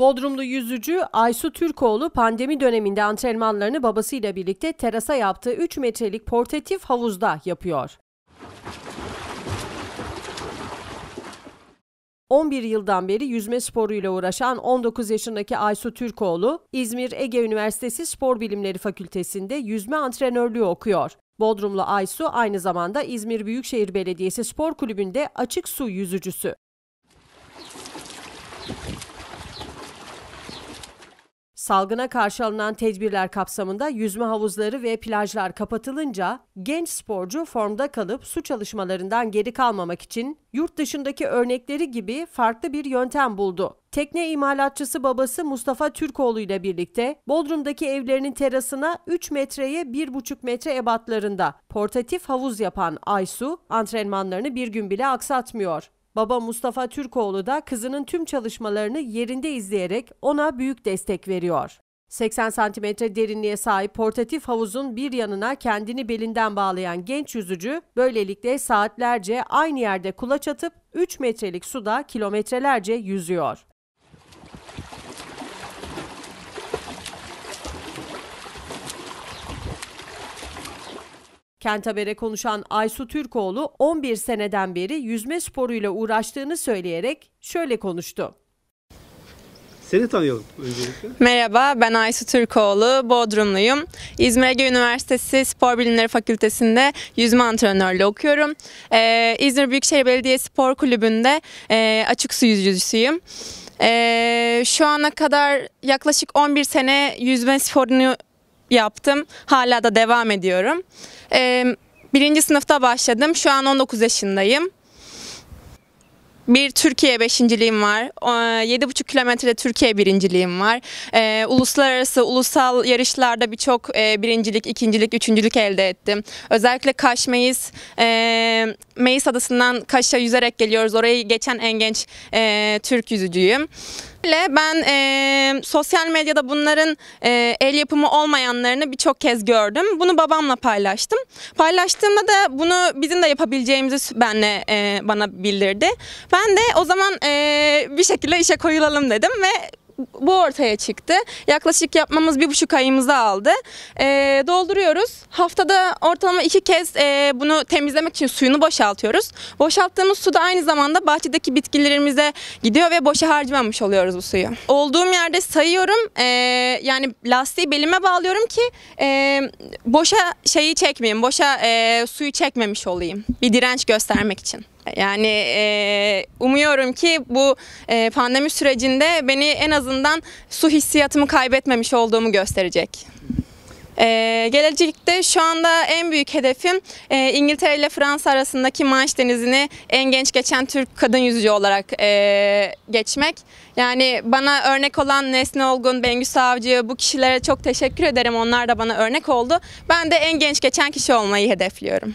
Bodrumlu yüzücü Aysu Türkoğlu pandemi döneminde antrenmanlarını babasıyla birlikte terasa yaptığı 3 metrelik portatif havuzda yapıyor. 11 yıldan beri yüzme sporuyla uğraşan 19 yaşındaki Aysu Türkoğlu, İzmir Ege Üniversitesi Spor Bilimleri Fakültesi'nde yüzme antrenörlüğü okuyor. Bodrumlu Aysu aynı zamanda İzmir Büyükşehir Belediyesi Spor Kulübü'nde açık su yüzücüsü. Salgına karşı alınan tedbirler kapsamında yüzme havuzları ve plajlar kapatılınca genç sporcu formda kalıp su çalışmalarından geri kalmamak için yurt dışındaki örnekleri gibi farklı bir yöntem buldu. Tekne imalatçısı babası Mustafa Türkoğlu ile birlikte Bodrum'daki evlerinin terasına 3 metreye 1,5 metre ebatlarında portatif havuz yapan Aysu antrenmanlarını bir gün bile aksatmıyor. Baba Mustafa Türkoğlu da kızının tüm çalışmalarını yerinde izleyerek ona büyük destek veriyor. 80 santimetre derinliğe sahip portatif havuzun bir yanına kendini belinden bağlayan genç yüzücü böylelikle saatlerce aynı yerde kulaç atıp 3 metrelik suda kilometrelerce yüzüyor. Kent Haber'e konuşan Aysu Türkoğlu 11 seneden beri yüzme sporuyla uğraştığını söyleyerek şöyle konuştu. Seni tanıyalım öncelikle. Merhaba ben Aysu Türkoğlu, Bodrumluyum. İzmir Ege Üniversitesi Spor Bilimleri Fakültesi'nde yüzme antrenörlüğü okuyorum. Ee, İzmir Büyükşehir Belediyesi Spor Kulübü'nde e, açık su yüzücüsüyüm. Ee, şu ana kadar yaklaşık 11 sene yüzme sporunu yaptım. Hala da devam ediyorum. Ee, birinci sınıfta başladım. Şu an 19 yaşındayım. Bir Türkiye beşinciliğim var. 7,5 kilometrede Türkiye birinciliğim var. E, uluslararası, ulusal yarışlarda birçok e, birincilik, ikincilik, üçüncülük elde ettim. Özellikle Kaş Meis, e, Meis adasından Kaş'a yüzerek geliyoruz. Orayı geçen en genç e, Türk yüzücüyüm. Ben e, sosyal medyada bunların e, el yapımı olmayanlarını birçok kez gördüm. Bunu babamla paylaştım. Paylaştığımda da bunu bizim de yapabileceğimizi benle e, bana bildirdi. Ben de o zaman e, bir şekilde işe koyulalım dedim ve bu ortaya çıktı. Yaklaşık yapmamız bir buçuk ayımızı aldı. E, dolduruyoruz. Haftada ortalama iki kez e, bunu temizlemek için suyunu boşaltıyoruz. Boşalttığımız su da aynı zamanda bahçedeki bitkilerimize gidiyor ve boşa harcamamış oluyoruz bu suyu. Olduğum yerde sayıyorum. E, yani lastiği belime bağlıyorum ki e, boşa şeyi çekmeyeyim. Boşa e, suyu çekmemiş olayım. Bir direnç göstermek için. Yani e, umuyorum ki bu e, pandemi sürecinde beni en azından su hissiyatımı kaybetmemiş olduğumu gösterecek. Ee, gelecekte şu anda en büyük hedefim e, İngiltere ile Fransa arasındaki Manş Denizi'ni en genç geçen Türk kadın yüzücü olarak e, geçmek. Yani bana örnek olan Nesne Olgun, Bengü Savcı bu kişilere çok teşekkür ederim. Onlar da bana örnek oldu. Ben de en genç geçen kişi olmayı hedefliyorum.